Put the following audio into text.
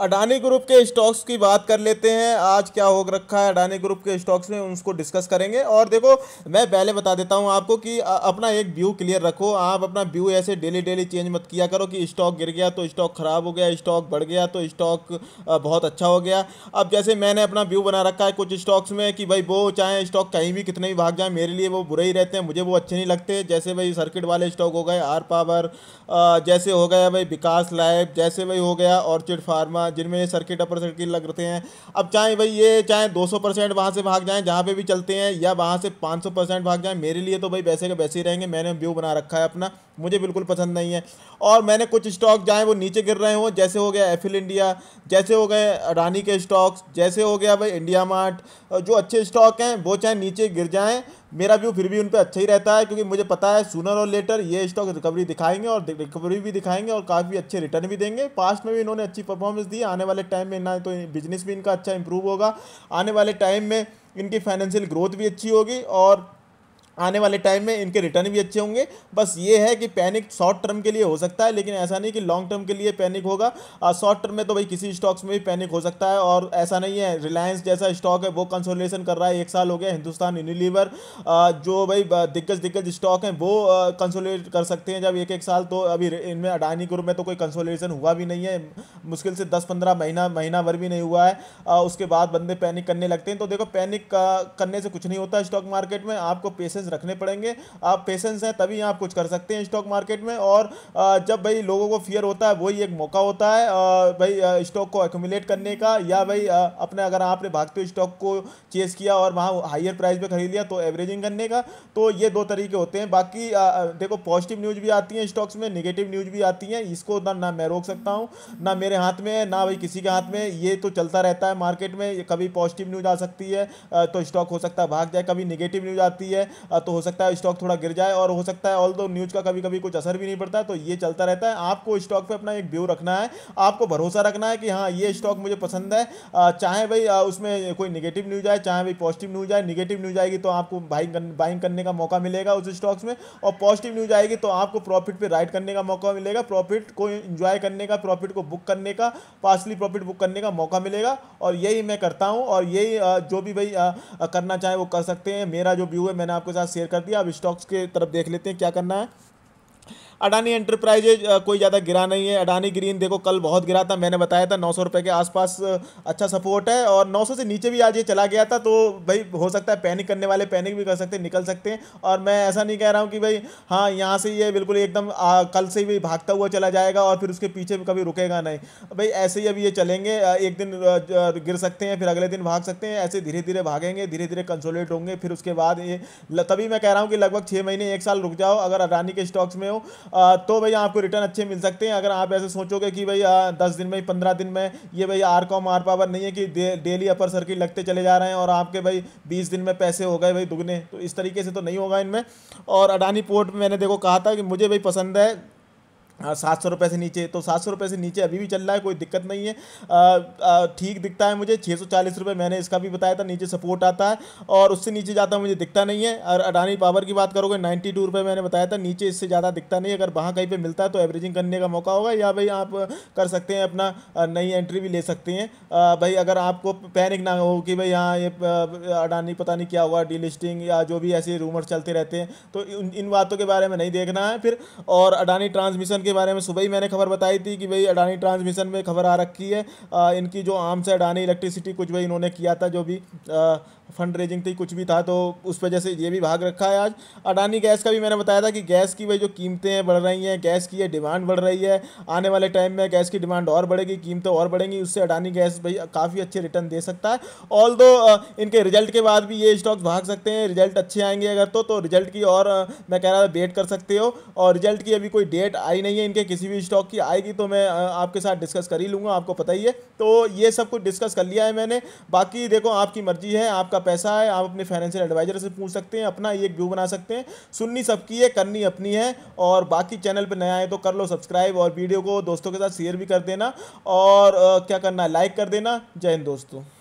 Adani group के stocks की बात कर लेते हैं आज क्या हो रखा है अडानी ग्रुप के स्टॉक्स में उसको डिस्कस करेंगे और देखो मैं पहले बता देता हूँ आपको कि अपना एक व्यू क्लियर रखो आप अपना व्यू ऐसे डेली डेली चेंज मत किया करो कि स्टॉक गिर गया तो स्टॉक ख़राब हो गया स्टॉक बढ़ गया तो स्टॉक बहुत अच्छा हो गया अब जैसे मैंने अपना व्यू बना रखा है कुछ स्टॉक्स में कि भाई वो चाहे स्टॉक कहीं भी कितने भी भाग जाए मेरे लिए वो बुरे ही रहते हैं मुझे वो अच्छे नहीं लगते जैसे भाई सर्किट वाले स्टॉक हो गए आर पावर जैसे हो गया भाई विकास लाइफ जैसे भाई हो गया ऑर्चिड फार्मा जिनमें सर्किट अपर सर्किट लग रहे हैं अब चाहे भाई ये चाहे 200 परसेंट वहाँ से भाग जाएँ जहाँ पे भी चलते हैं या वहाँ से 500 परसेंट भाग जाएँ मेरे लिए तो भाई वैसे के वैसे ही रहेंगे मैंने व्यू बना रखा है अपना मुझे बिल्कुल पसंद नहीं है और मैंने कुछ स्टॉक जाएँ वो नीचे गिर रहे हों जैसे हो गया एफिल इंडिया जैसे हो गए अडानी के स्टॉक्स जैसे हो गया भाई इंडिया मार्ट जो अच्छे स्टॉक हैं वो चाहे नीचे गिर जाएँ मेरा व्यू फिर भी उन पर अच्छा ही रहता है क्योंकि मुझे पता है सूनर और लेटर ये स्टॉक रिकवरी दिखाएंगे और रिकवरी भी दिखाएंगे और काफ़ी अच्छे रिटर्न भी देंगे पास्ट में भी इन्होंने अच्छी परफॉर्मेंस दी आने वाले टाइम में ना तो बिजनेस भी इनका अच्छा इंप्रूव होगा आने वाले टाइम में इनकी फाइनेंशियल ग्रोथ भी अच्छी होगी और आने वाले टाइम में इनके रिटर्न भी अच्छे होंगे बस ये है कि पैनिक शॉर्ट टर्म के लिए हो सकता है लेकिन ऐसा नहीं कि लॉन्ग टर्म के लिए पैनिक होगा शॉर्ट टर्म में तो भाई किसी स्टॉक्स में भी पैनिक हो सकता है और ऐसा नहीं है रिलायंस जैसा स्टॉक है वो कंसोलिडेशन कर रहा है एक साल हो गया हिंदुस्तान यूनिलीवर जो भाई दिग्गज दिग्गज स्टॉक हैं वो कंसोलिडेट कर सकते हैं जब एक एक साल तो अभी इनमें अडानी ग्रुप में तो कोई कंसोलिडेशन हुआ भी नहीं है मुश्किल से दस पंद्रह महीना महीना भर भी नहीं हुआ है उसके बाद बंदे पैनिक करने लगते हैं तो देखो पैनिक करने से कुछ नहीं होता स्टॉक मार्केट में आपको पेशेंस रखने पड़ेंगे आप पेशेंस हैं तभी आप कुछ कर सकते हैं स्टॉक मार्केट में और जब भाई लोगों को फियर होता है वही एक मौका होता है भाई स्टॉक को एकोमिलेट करने का या भाई अपने अगर आपने भागते स्टॉक को चेस किया और वहाँ हाइयर प्राइस पर खरीद लिया तो एवरेजिंग करने का तो ये दो तरीके होते हैं बाकी देखो पॉजिटिव न्यूज़ भी आती है स्टॉक्स में निगेटिव न्यूज़ भी आती है इसको ना मैं रोक सकता हूँ ना मेरे हाथ में ना भाई किसी के हाथ में ये तो चलता रहता है मार्केट में कभी पॉजिटिव न्यूज़ आ सकती है तो स्टॉक हो सकता है भाग जाए कभी निगेटिव न्यूज़ आती है हाँ, तो हो सकता है स्टॉक थोड़ा गिर जाए और हो सकता है ऑल न्यूज़ का कभी कभी कुछ असर भी नहीं पड़ता तो ये चलता रहता है आपको स्टॉक पर अपना एक व्यू रखना है आपको भरोसा रखना है कि हाँ ये स्टॉक मुझे पसंद है चाहे भाई उसमें कोई निगेटिव न्यूज आए चाहे भाई पॉजिटिव न्यूज आए निगेटिव न्यूज आएगी तो आपको बाइंग बाइंग करने का मौका मिलेगा उस स्टॉक्स में और पॉजिटिव न्यूज आएगी तो आपको प्रॉफिट पर राइड करने का मौका मिलेगा प्रॉफिट को इंजॉय करने का प्रॉफिट को बुक करने का पार्सली प्रॉफिट बुक करने का मौका मिलेगा और यही मैं करता हूँ और यही जो भी भाई करना चाहे वो कर सकते हैं मेरा जो व्यू है मैंने आपके साथ शेयर कर दिया अब स्टॉक्स के तरफ देख लेते हैं क्या करना है अडानी एंटरप्राइजेज कोई ज़्यादा गिरा नहीं है अडानी ग्रीन देखो कल बहुत गिरा था मैंने बताया था नौ सौ रुपये के आसपास अच्छा सपोर्ट है और नौ सौ से नीचे भी आज ये चला गया था तो भाई हो सकता है पैनिक करने वाले पैनिक भी कर सकते हैं निकल सकते हैं और मैं ऐसा नहीं कह रहा हूँ कि भाई हाँ यहाँ से ये बिल्कुल एकदम कल से ही भागता हुआ चला जाएगा और फिर उसके पीछे कभी रुकेगा नहीं भाई ऐसे ही अभी ये चलेंगे एक दिन गिर सकते हैं फिर अगले दिन भाग सकते हैं ऐसे धीरे धीरे भागेंगे धीरे धीरे कंसोलिडेट होंगे फिर उसके बाद ये तभी मैं कह रहा हूँ कि लगभग छः महीने एक साल रुक जाओ अगर अडानी के स्टॉक्स में हो तो भैया आपको रिटर्न अच्छे मिल सकते हैं अगर आप ऐसे सोचोगे कि भैया दस दिन में पंद्रह दिन में ये भैया आर कॉम आर पावर नहीं है कि डेली अपर सर्किट लगते चले जा रहे हैं और आपके भाई बीस दिन में पैसे हो गए भाई दुगने तो इस तरीके से तो नहीं होगा इनमें और अडानी पोर्ट में मैंने देखो कहा था कि मुझे भाई पसंद है हाँ, सात सौ रुपये से नीचे तो सात सौ रुपये से नीचे अभी भी चल रहा है कोई दिक्कत नहीं है ठीक दिखता है मुझे छः सौ चालीस रुपये मैंने इसका भी बताया था नीचे सपोर्ट आता है और उससे नीचे जाता मुझे दिखता नहीं है और अडानी पावर की बात करोगे नाइन्टी टू रुपये मैंने बताया था नीचे इससे ज़्यादा दिखता नहीं अगर वहाँ कहीं पर मिलता है तो एवरेजिंग करने का मौका होगा या भाई आप कर सकते हैं अपना नई एंट्री भी ले सकते हैं भाई अगर आपको पैनिक ना हो कि भाई यहाँ ये अडानी पता नहीं क्या हुआ डीलिस्टिंग या जो भी ऐसे रूमर्स चलते रहते हैं तो इन बातों के बारे में नहीं देखना है फिर और अडानी ट्रांसमिशन के बारे में सुबह ही मैंने खबर बताई थी कि भाई अडानी ट्रांसमिशन में खबर आ रखी है आ, इनकी जो आम से अडानी इलेक्ट्रिसिटी कुछ भाई इन्होंने किया था जो भी आ, फंड रेजिंग थी कुछ भी था तो उस वजह से ये भी भाग रखा है आज अडानी गैस का भी मैंने बताया था कि गैस की वही जो कीमतें हैं बढ़ रही हैं गैस की ये डिमांड बढ़ रही है आने वाले टाइम में गैस की डिमांड और बढ़ेगी कीमतें और बढ़ेंगी उससे अडानी गैस भाई काफ़ी अच्छे रिटर्न दे सकता है ऑल दो इनके रिजल्ट के बाद भी ये स्टॉक्स भाग सकते हैं रिजल्ट अच्छे आएंगे अगर तो, तो रिजल्ट की और मैं कह रहा था वेट कर सकते हो और रिजल्ट की अभी कोई डेट आई नहीं है इनके किसी भी स्टॉक की आएगी तो मैं आपके साथ डिस्कस कर ही लूँगा आपको पता ही है तो ये सब कुछ डिस्कस कर लिया है मैंने बाकी देखो आपकी मर्जी है आपका आपका पैसा है आप अपने फाइनेंशियल एडवाइजर से पूछ सकते हैं अपना एक व्यू बना सकते हैं सुननी सबकी है करनी अपनी है और बाकी चैनल पर नया है तो कर लो सब्सक्राइब और वीडियो को दोस्तों के साथ शेयर भी कर देना और क्या करना लाइक कर देना जय हिंद दोस्तों